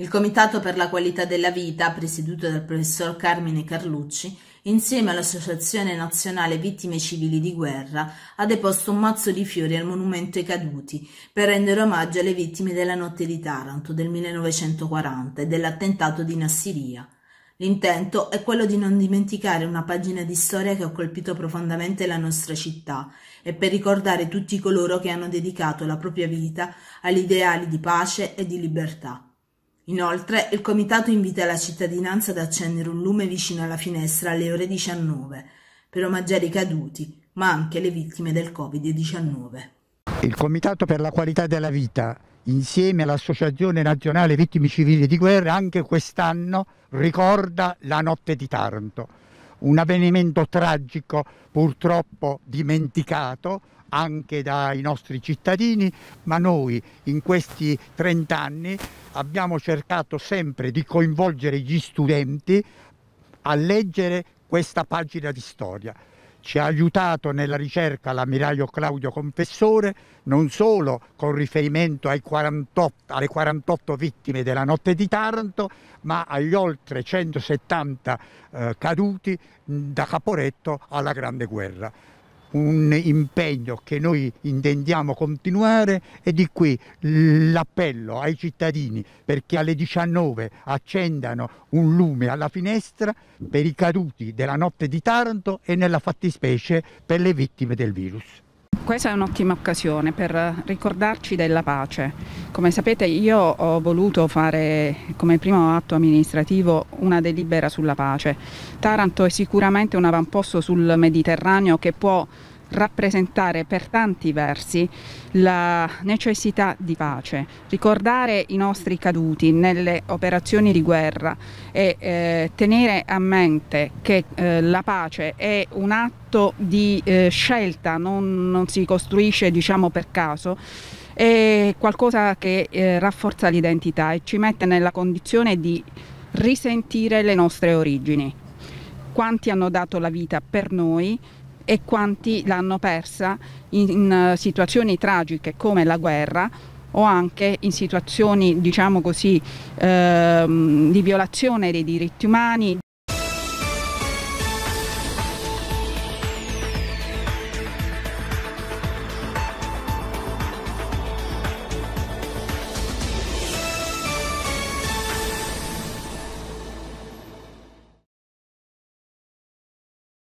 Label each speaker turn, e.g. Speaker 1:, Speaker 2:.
Speaker 1: Il Comitato per la qualità della vita, presieduto dal professor Carmine Carlucci, insieme all'Associazione Nazionale Vittime Civili di Guerra, ha deposto un mazzo di fiori al monumento ai caduti per rendere omaggio alle vittime della notte di Taranto del 1940 e dell'attentato di Nassiria. L'intento è quello di non dimenticare una pagina di storia che ha colpito profondamente la nostra città e per ricordare tutti coloro che hanno dedicato la propria vita agli ideali di pace e di libertà. Inoltre, il comitato invita la cittadinanza ad accendere un lume vicino alla finestra alle ore 19 per omaggiare i caduti, ma anche le vittime del Covid-19.
Speaker 2: Il Comitato per la qualità della vita, insieme all'Associazione Nazionale Vittime Civili di Guerra, anche quest'anno ricorda la notte di Taranto un avvenimento tragico purtroppo dimenticato anche dai nostri cittadini, ma noi in questi 30 anni abbiamo cercato sempre di coinvolgere gli studenti a leggere questa pagina di storia. Ci ha aiutato nella ricerca l'ammiraglio Claudio Confessore, non solo con riferimento 48, alle 48 vittime della notte di Taranto, ma agli oltre 170 eh, caduti da Caporetto alla Grande Guerra un impegno che noi intendiamo continuare e di qui l'appello ai cittadini perché alle 19 accendano un lume alla finestra per i caduti della notte di Taranto e nella fattispecie per le vittime del virus.
Speaker 3: Questa è un'ottima occasione per ricordarci della pace. Come sapete io ho voluto fare come primo atto amministrativo una delibera sulla pace. Taranto è sicuramente un avamposto sul Mediterraneo che può rappresentare per tanti versi la necessità di pace, ricordare i nostri caduti nelle operazioni di guerra e eh, tenere a mente che eh, la pace è un atto di eh, scelta, non, non, si costruisce diciamo per caso, è qualcosa che eh, rafforza l'identità e ci mette nella condizione di risentire le nostre origini. Quanti hanno dato la vita per noi? e quanti l'hanno persa in, in eh, situazioni tragiche come la guerra o anche in situazioni diciamo così, ehm, di violazione dei diritti umani.